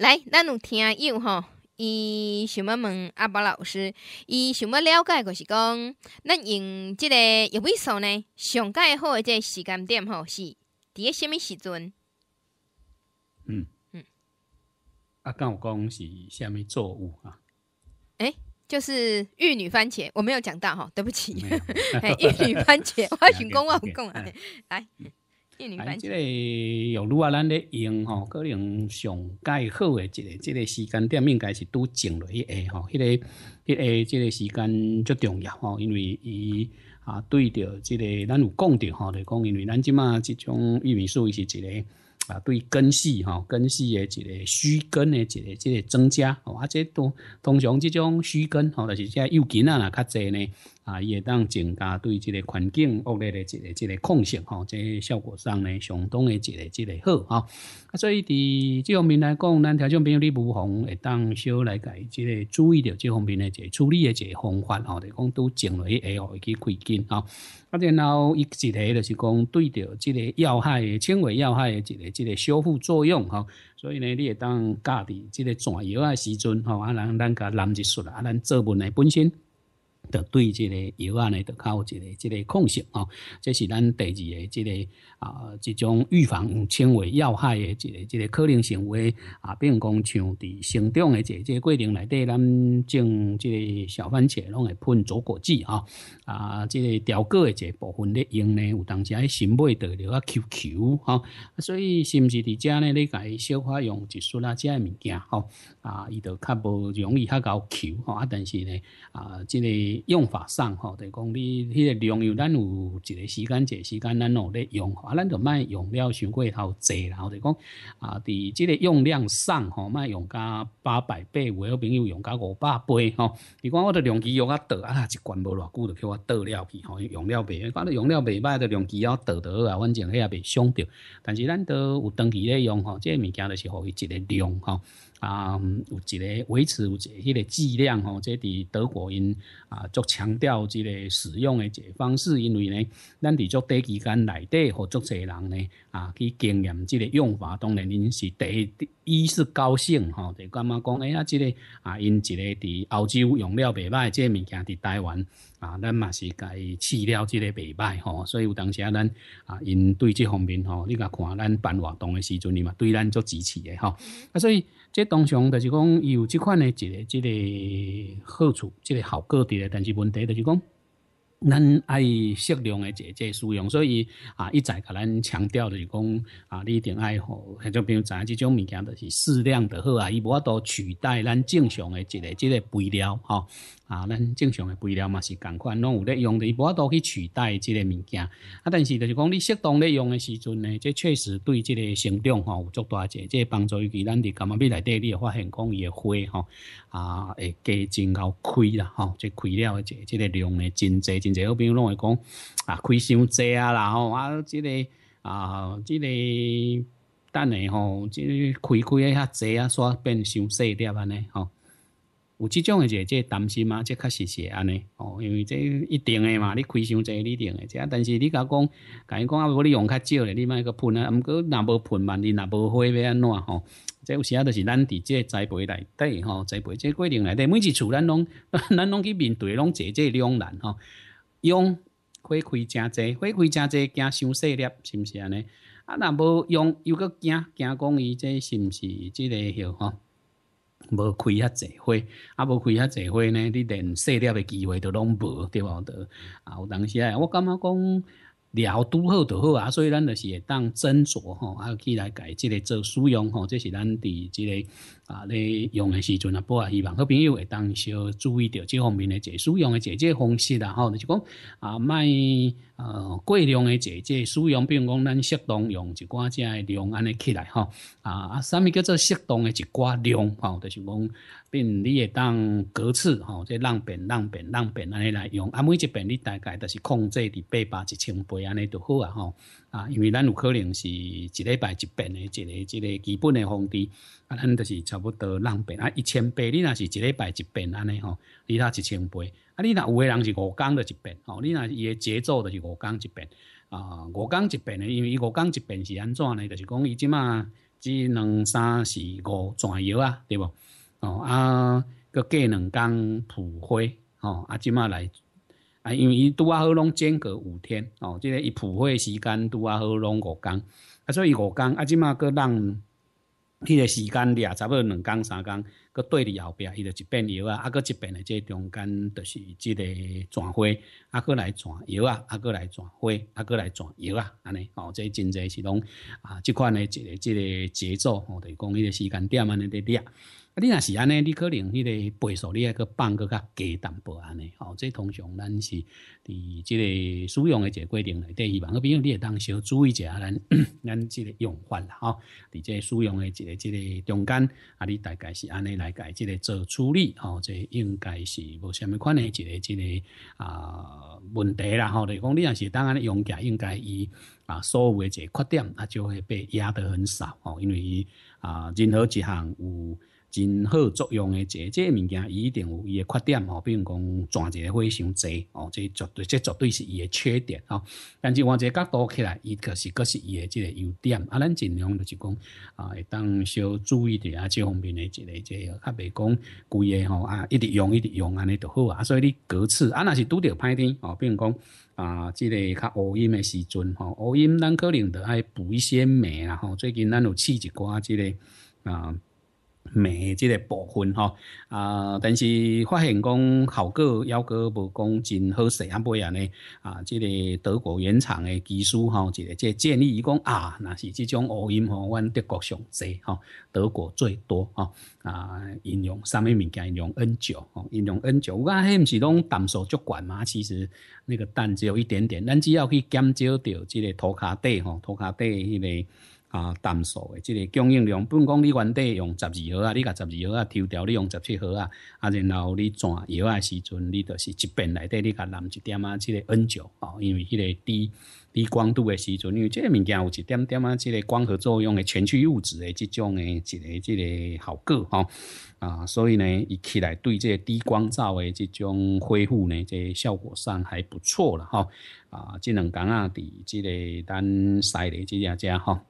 来，咱有听友吼，伊想要问阿宝老师，伊想要了解个是讲，咱用即个要味素呢？上盖好即个时间点吼，是伫个什物时阵？嗯嗯，阿有讲是下物作物啊。诶，就是玉女番茄，我没有讲到哈，对不起。玉女番茄，花群公我阿讲啊，来。哎，这个有如啊，咱咧用吼，可能上介好诶，一个，即个时间点应该是拄种落去下吼，迄个迄下，即个时间最重要吼，因为伊啊对着这个咱有讲着吼，来讲，因为咱即嘛即种玉米树是一个啊对根系吼，根系诶一个须根诶一个，即个增加吼，啊即都通常即种须根吼，但是即幼根啊若较济呢？啊，也当增加对这个环境恶劣的这个这个控性吼，这效果上呢相当的这个这个好吼啊，所以伫这方面来讲，咱条件朋友你不妨会当小来改，即个注意到这方面的一个处理的一个方法吼，等于讲都整理下哦，去改进吼啊，然后一个就是讲对着这个要害、轻微要害的一个这个修复作用哈。所以呢，你也当家己这个转药的时阵吼，啊，咱咱甲染一束啊，咱做文的本身。的对这个药啊，呢，较有一个、这个控性哦。这是咱第二个这个啊，这种预防轻微药害的这个、这个可能性为啊，并讲像伫生长的这这个过程内底，咱种这个小番茄拢会喷着果剂啊啊，这个调果的这部分咧用呢，有当时还新买的了啊，QQ 哈，所以是不是伫家呢，你改消化用一塑啊，这物件吼？啊，伊就较无容易较够求吼，啊，但是呢，啊，即个用法上吼，就讲你迄个量有，咱有一个时间一个时间，咱努力用吼，啊，咱就卖用了伤过头侪啦，就讲啊，伫即个用量上吼，卖用加八百倍，有朋友用加五百倍吼，你看我的量机药啊倒啊，一罐无偌久就叫我倒了去吼，用了袂，反正用了袂歹，著量机药倒倒啊，反正遐也袂伤着，但是咱都有长期咧用吼，即个物件就是互伊一个量吼。啊，有一个维持有个迄个质量吼，这伫德国因啊足强调这个使用的这方式，因为呢，咱伫足短期间内底或做侪人呢。啊，去经验即个用法，当然您是第，一是高兴吼，就干嘛讲哎呀，即个啊，因即个伫澳洲用了袂歹，即物件伫台湾啊，咱嘛是佮试了即个袂歹吼，所以有当时啊，咱啊，因对这方面吼，你甲看咱办活动的时阵哩嘛，对咱做支持的吼。啊，所以即通常就是讲有即款的即个即个好处，即个效果伫咧，但是问题就是讲。咱爱适量的，即即使用，所以啊，一再甲咱强调的是讲啊，你一定爱好，像比如咱这种物件就是适量的好啊，伊无法度取代咱正常的一个即个肥料吼。啊，咱正常的肥料嘛是共款，拢有咧用的，伊无法度去取代即个物件。啊，但是就是讲你适当咧用的时阵呢，即确实对即个生长吼有足多只，即帮助。尤其咱伫感仔蜜内底，你会发现讲伊的花吼啊，会加真够开啦吼，即开了即即个量呢真侪真侪。好朋友拢会讲啊，开伤侪啊啦吼啊，即个啊，即个等下吼，即开开啊较侪啊，煞变伤细点安尼吼。有这种的，就这担心嘛，这确实是安尼。哦，因为这一定的嘛，你开伤侪，你定的。这但是你讲甲伊讲啊，无你用较少咧，你卖个喷啊，毋过若无喷嘛，你若无花要安怎吼？这有时啊，著是咱伫这栽培内底吼，栽培这过程内底，每一处咱拢，咱拢去面对拢这这两难吼。用花开真济，花开真济，惊伤细粒，是毋是安尼？啊，若无用又个惊惊，讲伊这是毋是即个效吼？无开遐济花，啊无开遐济花呢？你连涉了诶机会都拢无，对无？对。啊，有当时啊，我感觉讲。料拄好就好啊，所以咱就是会当斟酌吼，啊，起来己即个做使用吼，这是咱伫即个啊咧用诶时阵啊，不啊，希望好朋友会当小注意着即方面诶这使用的这个方式啦，吼，就是讲啊，卖呃过量的这个使用，比如讲咱适当用一寡只量安尼起来吼，啊，啊，啥物叫做适当诶一寡量？吼，就是讲。并你会当隔次吼，即浪变浪变浪变安尼来用啊。每一遍你大概都是控制伫百一千倍安尼就好啊吼啊。因为咱有可能是一礼拜一遍的，一个一个基本的封底啊，咱就是差不多浪变啊，一千倍你若是一礼拜一遍安尼吼，你达一千倍啊，你若有个人是五工的，一遍吼，你伊也节奏就是五工一遍，啊，五工一遍呢，因为五工一遍是安怎呢？就是讲伊即马只两三四五左右啊，对不？哦啊，佮过两工普灰哦，啊，即马来啊，因为伊拄啊好拢间隔五天哦，即个伊普灰时间拄啊好拢五工，啊所以五工啊即马佮让，迄个时间俩差不多两工三工，佮对伫后壁伊就一边油啊，啊佮一边的即中间就是即个转灰，啊佮来转油啊，啊佮来转灰，啊佮来转油啊，安尼哦，即真侪是拢啊，即款的即个即个节奏吼，等于讲伊个时间点安尼咧俩。啊，你若是安尼，你可能迄个倍数你那阁放个较低淡薄安尼，哦，这通常咱是伫即个使用诶一个规定内，底，希望个朋友你会当小注意一下，咱 咱即个用法啦，吼，伫即个使用诶一个即个中间，啊，你大概是安尼来解即个做处理，吼，这应该是无虾米款诶一个即个啊问题啦，吼，是讲你若是当安尼用来，应该伊。啊所一个缺点，啊就会被压得很少，哦，因为啊任何一项有真好作用诶，即即物件伊一定有伊诶缺点吼，比如讲一个非伤侪哦，即绝对即绝对是伊诶缺点哦。但是换一个角度起来，伊可是可是伊诶即个优点，啊，咱尽量就是讲啊，会当小注意点啊，即方面诶一个即个，较袂讲贵诶吼啊，一直用一直用安尼就好啊。所以你隔次啊，若是拄着歹天吼，比如讲啊，即个较乌阴诶时阵吼，乌阴咱可能著爱补一些眉啦吼。最近咱有试一寡即个啊。美即个部分吼啊！但是发现讲效果要个无讲真好势，啊，不然呢啊！即个德国原厂的技术，吼，即个即个建议伊讲啊，那是即种乌音，吼，阮德国上济吼，德国最多，吼啊！运用啥物物件，引用 N 九，吼，运用 N 九，我话毋是拢弹数足管嘛？其实那个氮只有一点点，咱只要去减少掉即个涂卡底，吼，涂卡底迄个。啊，淡素的，即个供应量，本讲你原底用十二盒啊，你甲十二盒啊抽掉，你用十七盒啊，啊，然后你转药啊时阵，你就是一边来底你甲染一点啊，即个 N 九哦，因为迄个低低光度的时阵，因为个物件有一点点啊，即个光合作用的前驱物质的这种的，即个即个效果哈啊，所以呢，一起来对这低光照的这种恢复呢，这效果上还不错了哈啊，这两天啊，伫即个咱西雷这家家哈。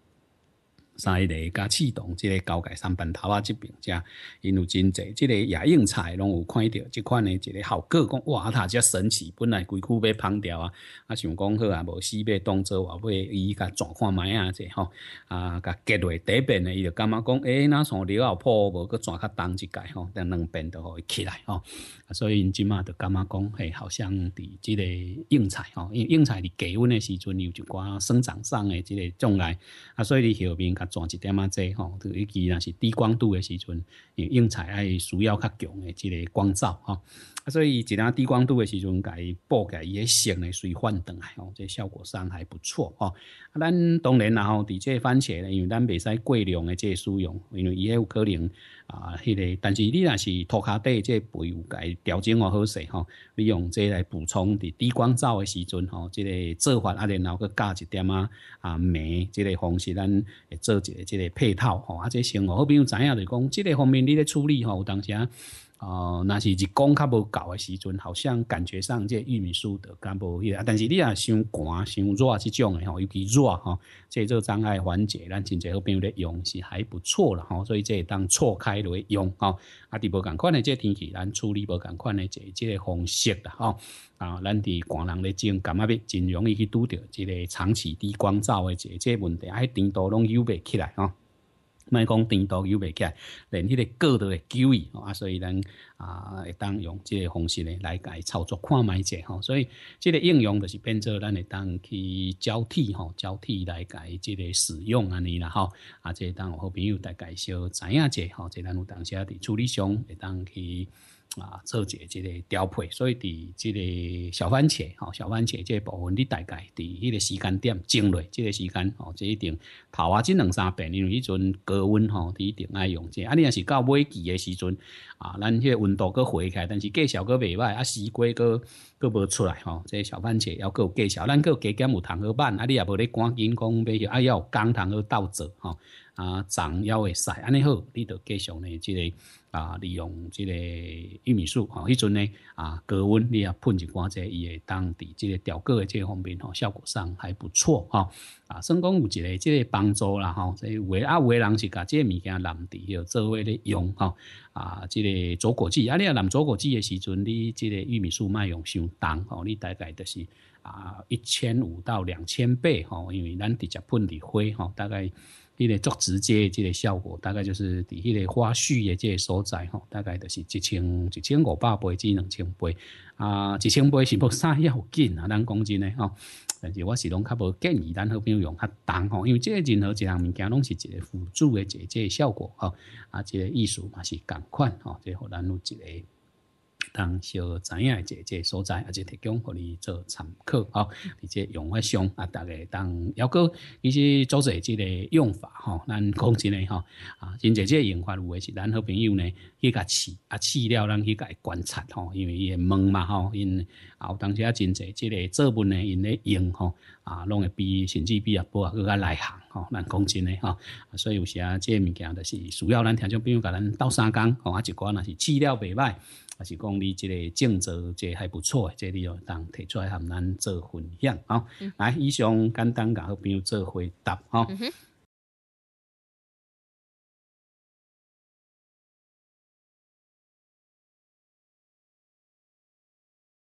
三个加气动，即个高钙三板头啊，即边遮，因有真济即个野用菜拢有看着即款诶一个效果，讲，哇，他遮神奇，本来规区要烹调啊，啊想讲好啊，无西北当做或要伊甲转看卖啊，即吼，啊甲隔落底边诶伊就感觉讲，哎，那从刘老破无个转卡当一届吼，但两爿都伊起来吼，啊，所以因即马就感觉讲，嘿，好像伫即个用菜吼，因用菜伫高温诶时阵，有就寡生长上诶即个障碍，啊，所以伫后面甲。转一点啊，这吼，尤其那是低光度的时阵，用彩爱需要较强的这个光照哈。所以，一但低光度的时阵，甲伊补来伊个性能随换等来吼，这效果上还不错吼。咱当然然后伫这番茄呢，因为咱袂使过量的这使用，因为伊还有可能啊，迄个。但是你若是涂骹底这肥有钙调整哦好势吼，你用这来补充伫低光照的时阵吼，这个做法啊，然后去加一点啊啊糜这个方式咱会做一个这个配套吼，啊这生活好，朋友知影就讲，这个方面你咧处理吼，有当时。啊。哦，那是日光较无够诶时阵，好像感觉上即玉米树都干无迄啊。但是你若伤寒、伤热是种诶吼，尤其热吼，即做障碍缓解，咱真侪好朋友咧用是还不错了吼。所以即当错开来用吼，啊，伫无共款诶，即天气咱处理无共款诶，即即个方式啦吼啊。咱伫寒人咧种，感觉变真容易去拄着一个长期低光照诶即个即问题，迄顶多拢有未起来吼。卖讲订单有未起，来，连迄个过都会易伊，啊，所以咱啊会当用即个方式来来改操作看卖者吼，所以即个应用就是变做咱会当去交替吼，交替来改即个使用安尼啦吼，啊，即当好朋友大家小知影者吼，即咱有当时伫处理上会当去。啊，做一这这个调配，所以伫这个小番茄，好小番茄这个部分，你大概伫迄个时间点蒸落，这个时间哦，这一定头啊，进两三百，因为迄阵高温吼，一定要用这。啊，你若是到尾期的时阵啊，咱迄个温度佫回开，但是介小佫袂歹，啊西瓜佫佫袂出来吼，这小番茄也有介小，咱佫加减有糖可办，啊你也无咧赶紧讲，比如啊要甘糖去倒做，吼。啊，长腰的晒安尼好，你就继续呢，即个啊，利用即个玉米树吼，迄阵呢啊，高温你啊喷一寡即个伊会当地即个调果的即个方面吼，效果上还不错吼。啊，算讲有一个即个帮助啦吼，即、以有诶啊有诶人是甲即个物件，染伫迄做位咧用吼。啊，即个做果剂啊，你啊，做果剂的时阵，你即个玉米树卖用上重吼，你大概就是啊一千五到两千倍吼，因为咱直接喷伫花吼，大概。迄个足直接的这个效果，大概就是伫迄个花絮的这个所在吼，大概就是一千、一千五百倍至两千倍啊，一千倍是无啥要紧啊，咱讲真诶吼，但是我是拢较无建议咱好朋友用较重吼，因为这任何一项物件拢是一个辅助的即个效果吼，啊，这个艺术嘛是赶快吼，最好咱有一个。当小知影诶，即个所在，而且提供互你做参考吼。而且用法上啊，大家当，抑过其实做者即个用法吼。咱讲真诶吼，啊真侪即个用法有诶是咱好朋友呢去甲试啊，试了，咱去甲观察吼，因为伊会问嘛吼，因啊有当时啊真侪即个作文呢，因咧用吼啊，拢会比甚至比阿波啊更较内行吼。咱讲真诶吼，所以有啊，即个物件着是需要咱听众朋友甲咱斗相共吼啊，一寡若是材料袂歹。还是讲你这个政策这还不错，这里有当提出来和咱做分享啊。来，以上简单甲朋友做回答啊。